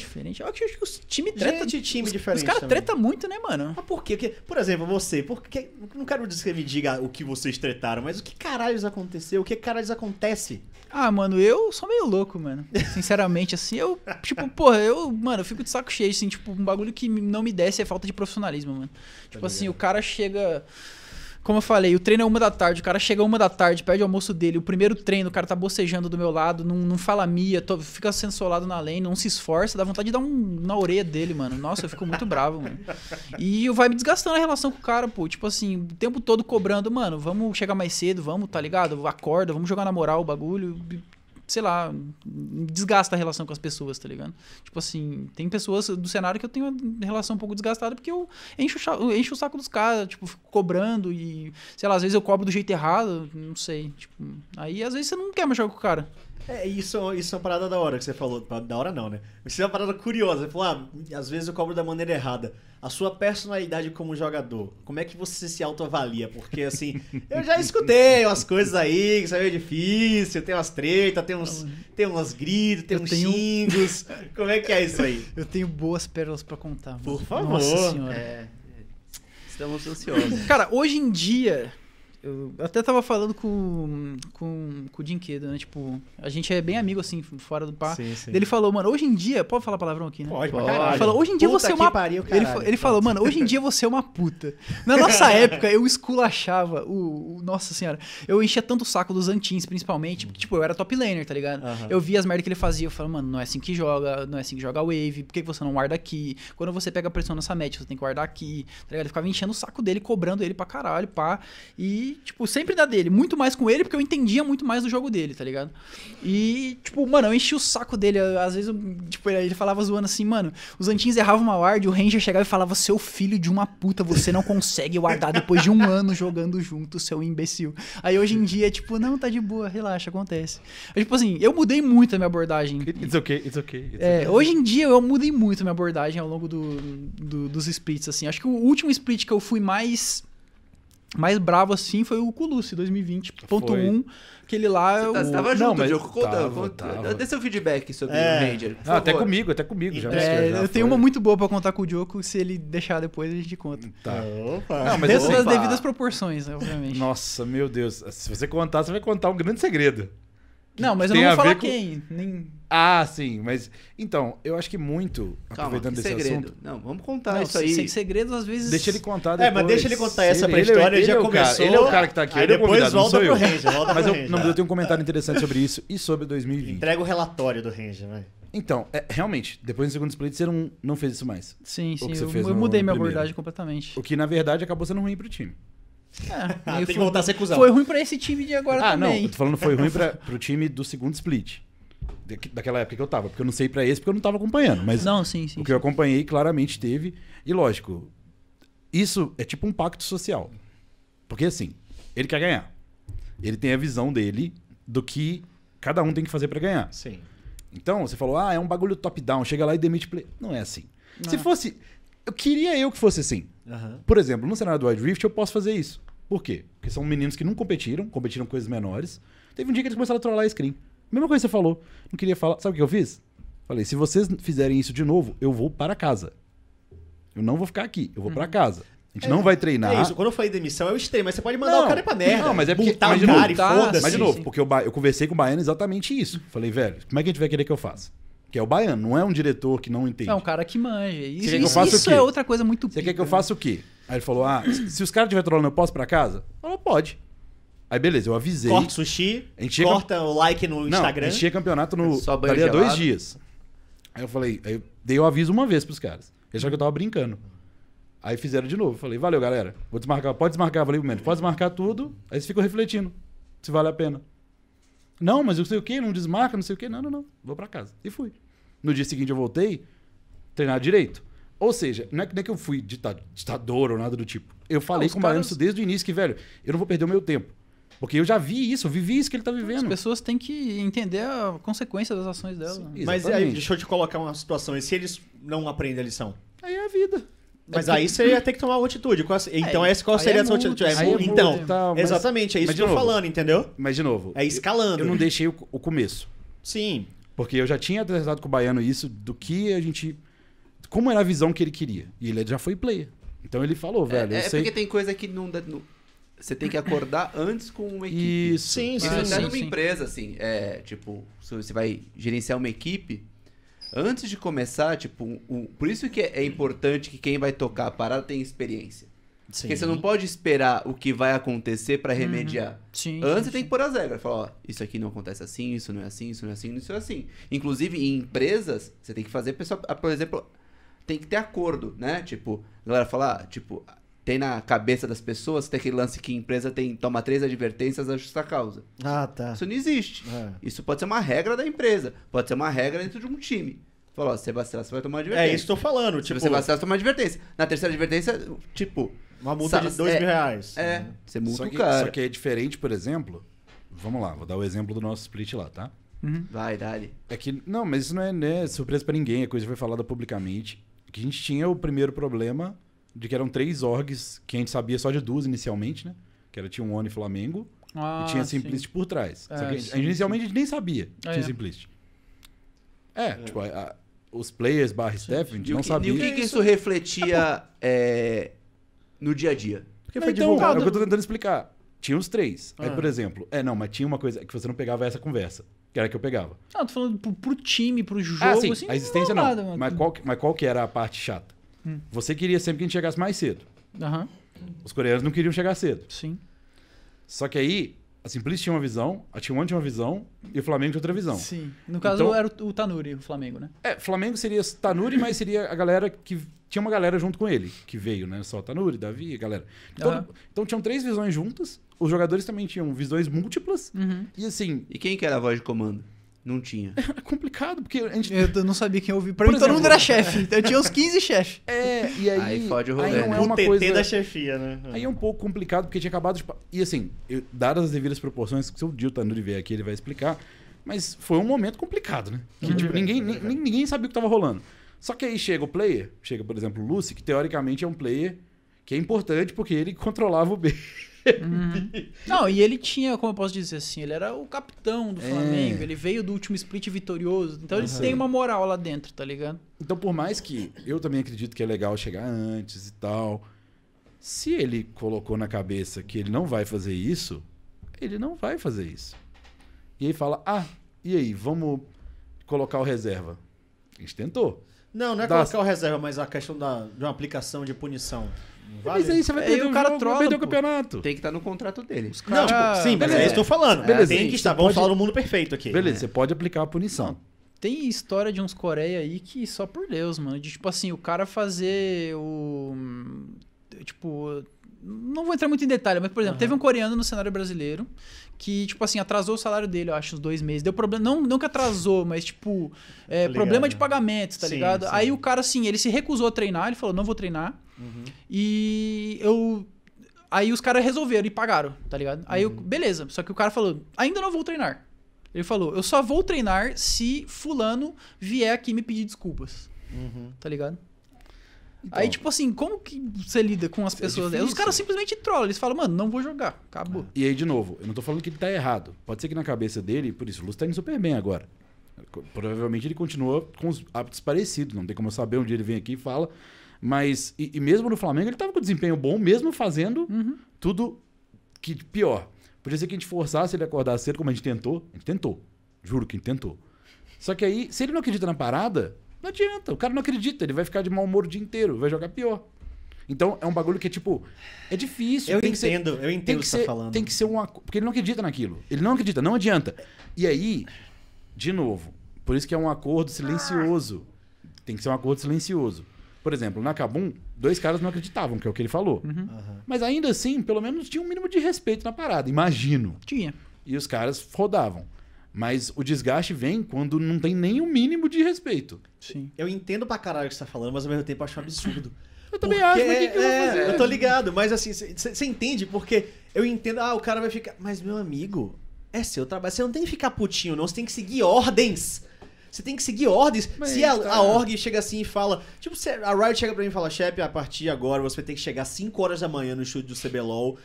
diferente. Eu acho que os time treta. Gente, time os, diferente. Os caras treta muito, né, mano? Mas por quê? Porque, por exemplo, você, porque. Não quero dizer que me diga o que vocês tretaram, mas o que caralhos aconteceu? O que caralhos acontece? Ah, mano, eu sou meio louco, mano. Sinceramente, assim, eu, tipo, porra, eu, mano, eu fico de saco cheio, assim, tipo, um bagulho que não me desce é falta de profissionalismo, mano. tipo tá assim, o cara chega. Como eu falei, o treino é uma da tarde, o cara chega uma da tarde, pede o almoço dele, o primeiro treino, o cara tá bocejando do meu lado, não, não fala mia, tô, fica sendo solado na lane, não se esforça, dá vontade de dar um na orelha dele, mano. Nossa, eu fico muito bravo, mano. E eu vai me desgastando a relação com o cara, pô. Tipo assim, o tempo todo cobrando, mano, vamos chegar mais cedo, vamos, tá ligado? Acorda, vamos jogar na moral o bagulho sei lá, desgasta a relação com as pessoas, tá ligado? Tipo assim, tem pessoas do cenário que eu tenho uma relação um pouco desgastada porque eu encho, eu encho o saco dos caras, tipo, fico cobrando e, sei lá, às vezes eu cobro do jeito errado, não sei. Tipo, aí às vezes você não quer mais jogar com o cara. É, isso, isso é uma parada da hora que você falou. Da hora não, né? Isso é uma parada curiosa. Você falou, ah, às vezes eu cobro da maneira errada. A sua personalidade como jogador, como é que você se autoavalia? Porque, assim, eu já escutei umas coisas aí que saiu é difícil, tem umas tretas, tem uns, tem umas gritos, tem eu uns tenho... xingos. Como é que é isso aí? Eu tenho boas pérolas para contar. Por favor. Nossa senhora. É, é, estamos ansiosos. Cara, hoje em dia, eu até tava falando com, com, com o Dinquedo, né? Tipo, a gente é bem amigo, assim, fora do par. Ele falou, mano, hoje em dia. Pode falar palavrão aqui, né? Pode, pode. Ele falou, hoje em dia puta você é uma. Pariu, ele, ele falou, mano, hoje em dia você é uma puta. Na nossa época, eu esculachava o, o, Nossa senhora. Eu enchia tanto o saco dos Antins, principalmente. Porque, tipo, eu era top laner, tá ligado? Uhum. Eu via as merdas que ele fazia. Eu falava, mano, não é assim que joga, não é assim que joga wave. Por que você não guarda aqui? Quando você pega a pressão nessa match, você tem que guardar aqui. Tá ligado? Eu ficava enchendo o saco dele, cobrando ele pra caralho, pá. E tipo, sempre da dele. Muito mais com ele, porque eu entendia muito mais do jogo dele, tá ligado? E, tipo, mano, eu enchi o saco dele. Às vezes, eu, tipo, ele falava zoando assim, mano, os antins erravam uma ward, o Ranger chegava e falava, seu filho de uma puta, você não consegue wardar depois de um ano jogando junto, seu imbecil. Aí hoje em dia, tipo, não, tá de boa, relaxa, acontece. Eu, tipo assim, eu mudei muito a minha abordagem. It's okay, it's okay. It's é, okay. Hoje em dia eu mudei muito a minha abordagem ao longo do, do, dos splits, assim. Acho que o último split que eu fui mais mais bravo assim foi o Colucci 2020.1, aquele lá. Você, tá, é você tava junto, não, mas eu tava, tava. Dê seu feedback sobre é. o Ranger. até comigo, até comigo. Já, é, já eu tenho uma muito boa para contar com o Diogo, se ele deixar depois a gente conta. Tá. Opa. Não, mas Dentro assim, das devidas proporções, obviamente. Nossa, meu Deus. Se você contar, você vai contar um grande segredo. Não, mas eu não vou falar com... quem. Nem... Ah, sim, mas. Então, eu acho que muito. Calma, aproveitando que desse segredo. assunto. Não, vamos contar não, isso aí. Sem segredos, às vezes. Deixa ele contar depois. É, mas deixa ele contar essa ele, é história ele, ele, já é começou. Cara, ele é o cara que tá aqui. Aí é depois é volta pro Ranger, volta mas pro eu, Ranger. Não, mas eu tenho um comentário interessante sobre isso e sobre 2020. Entrega o relatório do Ranger, vai. Então, é, realmente, depois do segundo split você não, não fez isso mais. Sim, sim. Eu, eu mudei minha abordagem completamente. O que, na verdade, acabou sendo ruim pro time. É, ah, tem que foi, voltar a ser cuzão. Foi ruim pra esse time de agora ah, também. Não, eu tô falando foi ruim pra, pro time do segundo split. Daquela época que eu tava. Porque eu não sei pra esse, porque eu não tava acompanhando. Mas não, sim, sim, o que sim. eu acompanhei claramente teve. E lógico, isso é tipo um pacto social. Porque assim, ele quer ganhar. Ele tem a visão dele do que cada um tem que fazer para ganhar. Sim. Então, você falou, ah, é um bagulho top-down, chega lá e demite play. Não é assim. Não. Se fosse. Eu queria eu que fosse assim. Uhum. Por exemplo, no cenário do Wild Rift eu posso fazer isso. Por quê? Porque são meninos que não competiram, competiram coisas menores. Teve um dia que eles começaram a trollar a screen. Mesma coisa que você falou. Não queria falar. Sabe o que eu fiz? Falei, se vocês fizerem isso de novo, eu vou para casa. Eu não vou ficar aqui, eu vou uhum. para casa. A gente é, não vai treinar. É isso, quando eu falei demissão é o mas você pode mandar não, o cara pra merda. Não, mas é porque. Mas de, novo, mas de novo, porque eu, eu conversei com o Baiano exatamente isso. Falei, velho, como é que a gente vai querer que eu faça? Que é o baiano, não é um diretor que não entende. É um cara que manja. Isso, que isso, isso é outra coisa muito Você pica, quer que eu né? faça o quê? Aí ele falou: ah, se os caras estiverem trolando, eu posso pra casa? Falou, pode. Aí beleza, eu avisei. Corta sushi, a gente corta o like no Instagram. a gente tinha campeonato no. É só Daria dois dias. Aí eu falei, aí eu dei o aviso uma vez pros caras. Eles acharam que eu tava brincando. Aí fizeram de novo. Eu falei, valeu, galera. Vou desmarcar, pode desmarcar. Eu falei pro médico, pode desmarcar tudo. Aí eles ficam refletindo se vale a pena. Não, mas eu sei o quê, não desmarca, não sei o quê. Não, não, não. Vou pra casa. E fui. No dia seguinte eu voltei, treinar direito. Ou seja, não é que, nem é que eu fui ditador ou nada do tipo. Eu falei ah, com o caras... desde o início que, velho, eu não vou perder o meu tempo. Porque eu já vi isso, eu vivi isso que ele está vivendo. As pessoas têm que entender a consequência das ações dela. Né? Sim, Mas aí, deixa eu te colocar uma situação. E se eles não aprendem a lição? Aí é a vida. Mas é aí você ia ter que tomar uma atitude. É então, é, qual seria é a sua atitude? É, é, multa, então, tal, exatamente, é isso que eu tô falando, entendeu? Mas, de novo. É escalando. Eu, eu não deixei o, o começo. Sim. Porque eu já tinha tratado com o Baiano isso, do que a gente. Como era a visão que ele queria. E ele já foi player. Então ele falou, é, velho. É, é sei... porque tem coisa que não. não você tem que acordar antes com uma equipe. Isso, sim, sim. Até sim, numa sim. empresa, assim, é, tipo, se você vai gerenciar uma equipe, antes de começar, tipo, um, um, por isso que é, é, importante que quem vai tocar a parada tenha experiência. Sim. Porque você não pode esperar o que vai acontecer para uhum. remediar. Uhum. Sim, Antes sim, você tem que pôr as regras. Falar, ó, isso aqui não acontece assim, isso não é assim, isso não é assim, isso é assim. Inclusive, em empresas, você tem que fazer, pessoal por exemplo, tem que ter acordo, né? Tipo, a galera fala, ah, tipo, tem na cabeça das pessoas, tem aquele lance que empresa tem toma três advertências a justa causa. Ah, tá. Isso não existe. É. Isso pode ser uma regra da empresa, pode ser uma regra dentro de um time. Falou, se você vacilar, você vai tomar é advertência. É isso que eu tô falando. Se tipo... você vacilar, você vai tomar advertência. Na terceira advertência, tipo, uma multa Sabe, de dois é, mil reais. É, uhum. você multa só que, o cara. Só que é diferente, por exemplo... Vamos lá, vou dar o exemplo do nosso split lá, tá? Uhum. Vai, Dali É que, não, mas isso não é né, surpresa para ninguém, a coisa foi falada publicamente. Que a gente tinha o primeiro problema de que eram três orgs, que a gente sabia só de duas inicialmente, né? Que era tinha um One e Flamengo ah, e tinha Simplicity por trás. É, a sim, inicialmente sim. a gente nem sabia que ah, tinha é. É. é, é. tipo, a, a, os players barra Steph, a gente não que, sabia. E o que, que isso refletia é, no dia a dia? Porque foi então, divulgado. É o que eu tô tentando explicar. Tinha os três. Ah. Aí, por exemplo, é, não, mas tinha uma coisa é que você não pegava essa conversa. Que era que eu pegava. Não, ah, tô falando pro, pro time, pro ah, jogo, ah, sim, assim, A existência não. Mas, qual, mas qual que era a parte chata? Hum. Você queria sempre que a gente chegasse mais cedo. Aham. Uhum. Os coreanos não queriam chegar cedo. Sim. Só que aí, a Simplício tinha uma visão, a Timon tinha uma visão e o Flamengo tinha outra visão. Sim. No caso então, era o, o Tanuri, o Flamengo, né? É, Flamengo seria Tanuri, mas seria a galera que. Tinha uma galera junto com ele, que veio, né? Só Tanuri, Davi, a galera. Então, uhum. então tinham três visões juntas, os jogadores também tinham visões múltiplas. Uhum. E assim. E quem que era a voz de comando? Não tinha. é complicado, porque a gente. Eu não sabia quem ouvir. Pra Por mim, exemplo, todo mundo era é. chefe. Eu tinha uns 15 chefes. É, e aí. Aí fode o rolê. Aí não é né? uma o TT coisa... da chefia, né? Aí é um pouco complicado, porque tinha acabado de. Tipo, e assim, eu, dadas as devidas proporções, se o Dio tá Tanuri vier aqui, ele vai explicar. Mas foi um momento complicado, né? Que, tipo, ninguém, ninguém, né? ninguém sabia o que tava rolando. Só que aí chega o player, chega, por exemplo, o Lucy, que teoricamente é um player que é importante porque ele controlava o B. Uhum. Não, e ele tinha, como eu posso dizer assim, ele era o capitão do é. Flamengo, ele veio do último split vitorioso, então uhum. ele tem uma moral lá dentro, tá ligado? Então, por mais que eu também acredito que é legal chegar antes e tal, se ele colocou na cabeça que ele não vai fazer isso, ele não vai fazer isso. E aí fala: ah, e aí, vamos colocar o reserva. A gente tentou. Não, não é colocar o reserva, mas a questão da, de uma aplicação de punição. Vale. Mas aí você vai perder aí o, cara troca, o campeonato. Tem que estar tá no contrato dele. Cara... Não, tipo, sim, beleza. é isso que eu tô falando. Né? Beleza, tem que estar. Vamos pode... falar no mundo perfeito aqui. Beleza, é. você pode aplicar a punição. Tem história de uns Coreia aí que só por Deus, mano. De tipo assim, o cara fazer o. Tipo, não vou entrar muito em detalhe, mas, por exemplo, uhum. teve um coreano no cenário brasileiro que, tipo assim, atrasou o salário dele, eu acho, uns dois meses. Deu problema. Não, não que atrasou, mas, tipo, é, tá problema de pagamento, tá sim, ligado? Sim. Aí o cara, assim, ele se recusou a treinar, ele falou, não vou treinar. Uhum. E eu. Aí os caras resolveram e pagaram, tá ligado? Aí eu, uhum. beleza. Só que o cara falou, ainda não vou treinar. Ele falou, eu só vou treinar se fulano vier aqui me pedir desculpas. Uhum. Tá ligado? Então, Aí, tipo assim, como que você lida com as é pessoas? É Os caras simplesmente trollam, eles falam, mano, não vou jogar, acabou. E aí, de novo, eu não tô falando que ele tá errado. Pode ser que na cabeça dele, por isso, o Lúcio tá indo super bem agora. Provavelmente ele continua com os hábitos parecidos, não tem como eu saber onde ele vem aqui e fala. Mas, e, e mesmo no Flamengo, ele tava com desempenho bom, mesmo fazendo uhum. tudo que pior. Podia ser que a gente forçasse ele a acordar cedo, como a gente tentou. A gente tentou. Juro que a gente tentou. Só que aí, se ele não acredita na parada, não adianta, o cara não acredita, ele vai ficar de mau humor o dia inteiro, vai jogar pior. Então é um bagulho que é tipo. É difícil. Eu entendo, ser, eu entendo o que você está falando. Tem que ser uma. Porque ele não acredita naquilo. Ele não acredita, não adianta. E aí, de novo, por isso que é um acordo silencioso. Tem que ser um acordo silencioso. Por exemplo, na Kabum, dois caras não acreditavam, que é o que ele falou. Uhum. Uhum. Mas ainda assim, pelo menos tinha um mínimo de respeito na parada, imagino. Tinha. E os caras rodavam. Mas o desgaste vem quando não tem nem o mínimo de respeito. Sim. Eu entendo pra caralho o que você tá falando, mas ao mesmo tempo acho um absurdo. Eu também porque acho, mas é, que, que eu vou é, fazer? Eu tô ligado, mas assim, você entende? Porque eu entendo, ah, o cara vai ficar. Mas, meu amigo, é seu trabalho. Você não tem que ficar putinho, não. Você tem que seguir ordens. Você tem que seguir ordens. Mas Se a, tá... a, org chega assim e fala. Tipo, a Riot chega pra mim e fala: chefe, a partir de agora você vai ter que chegar às 5 horas da manhã no estúdio do CBLOL.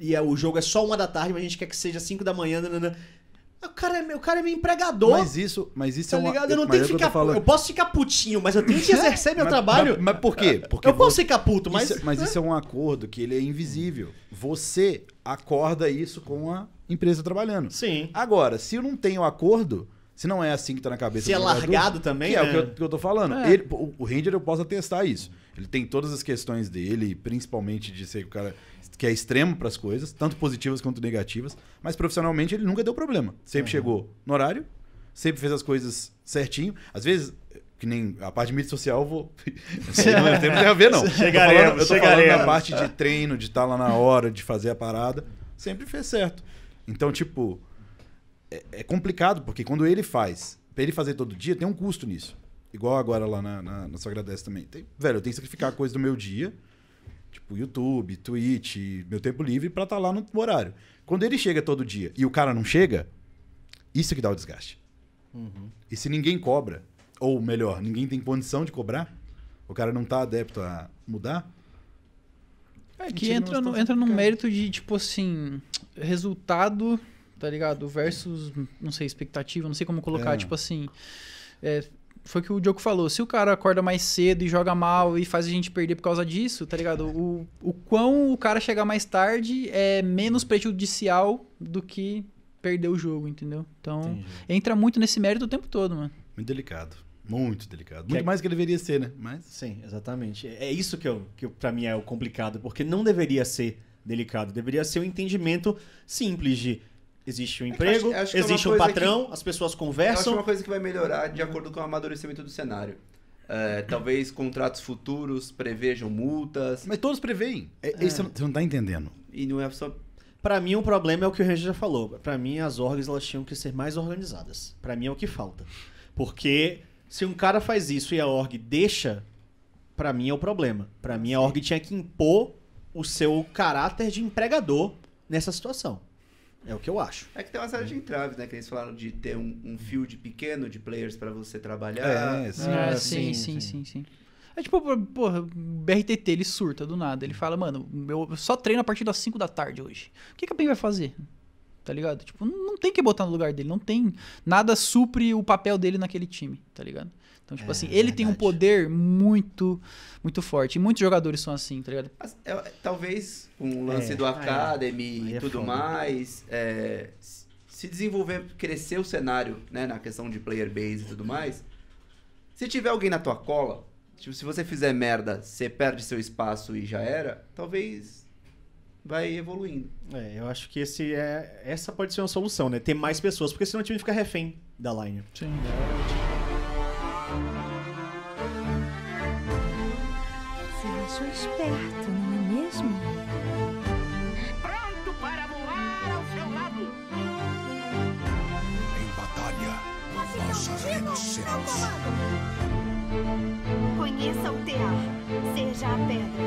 E é, o jogo é só uma da tarde, mas a gente quer que seja 5 da manhã. Nanana. O cara, é, o cara é meu empregador. Mas isso, mas isso tá é uma... ligado? Eu não mas tenho que ficar... Eu, eu, posso ficar putinho, mas eu tenho que é, exercer meu mas, trabalho. Mas, mas, por quê? Porque eu vou... posso ficar puto, mas... Isso, é- mas é. isso é um acordo que ele é invisível. Você acorda isso com a empresa trabalhando. Sim. Agora, se eu não tenho acordo... Se não é assim que tá na cabeça Se é largado também. Que é, né? o que eu, né? que eu tô falando. É. Ele, o, o Ranger eu posso atestar isso. Ele tem todas as questões dele, principalmente de ser o cara que é extremo para as coisas, tanto positivas quanto negativas, mas profissionalmente ele nunca deu problema. Sempre uhum. chegou no horário, sempre fez as coisas certinho. Às vezes, que nem a parte de mídia social, eu vou. não é tem a ver, não. Chegaremos, eu tô falando, na parte de treino, de estar tá lá na hora, de fazer a parada. Sempre fez certo. Então, tipo, é, é complicado, porque quando ele faz, para ele fazer todo dia, tem um custo nisso. Igual agora lá na, na, na também. Tem, velho, eu tenho que sacrificar coisa do meu dia Tipo, YouTube, Twitch, meu tempo livre para estar tá lá no horário. Quando ele chega todo dia e o cara não chega, isso é que dá o desgaste. Uhum. E se ninguém cobra, ou melhor, ninguém tem condição de cobrar, o cara não tá adepto a mudar. É que é entra, no, entra num mérito de, tipo assim, resultado, tá ligado? Versus, não sei, expectativa, não sei como colocar, é. tipo assim. É, foi o que o Diogo falou. Se o cara acorda mais cedo e joga mal e faz a gente perder por causa disso, tá ligado? O, o quão o cara chegar mais tarde é menos prejudicial do que perder o jogo, entendeu? Então, Entendi. entra muito nesse mérito o tempo todo, mano. Muito delicado. Muito delicado. Muito é... mais que deveria ser, né? Mas... Sim, exatamente. É isso que, eu, que para mim é o complicado, porque não deveria ser delicado. Deveria ser um entendimento simples de Existe um é emprego, acho, é acho existe é um patrão, que, as pessoas conversam. acho uma coisa que vai melhorar de acordo com o amadurecimento do cenário. É, talvez contratos futuros prevejam multas. Mas todos preveem. É, é. Isso você não tá entendendo. E não é só. Para mim, o problema é o que o Ranger já falou. Para mim, as orgs elas tinham que ser mais organizadas. Para mim, é o que falta. Porque se um cara faz isso e a org deixa, para mim é o problema. Para mim, a org tinha que impor o seu caráter de empregador nessa situação. É o que eu acho. É que tem uma série de entraves, né? Que eles falaram de ter um, um field pequeno de players para você trabalhar. É, sim, ah, é, sim, sim, sim, sim, É tipo, porra, BRTT, ele surta do nada. Ele fala, mano, eu só treino a partir das 5 da tarde hoje. O que, que a PEN vai fazer? Tá ligado? Tipo, não tem que botar no lugar dele. Não tem... Nada supre o papel dele naquele time, tá ligado? Então, tipo é, assim, ele verdade. tem um poder muito, muito forte. E muitos jogadores são assim, tá ligado? É, talvez um é, lance é, do Academy é, e tudo mais. se desenvolver, crescer o cenário, né? Na questão de player base e tudo mais. Se tiver alguém na tua cola, tipo, se você fizer merda, você perde seu espaço e já era, talvez vai evoluindo. É, eu acho que esse é, essa pode ser uma solução, né? Ter mais pessoas, porque senão o time fica refém da line. Sim. É. Tipo, esperto, não é mesmo? Pronto para voar ao seu lado! Em batalha, Vocês nós seremos Conheça o teatro, seja a pedra.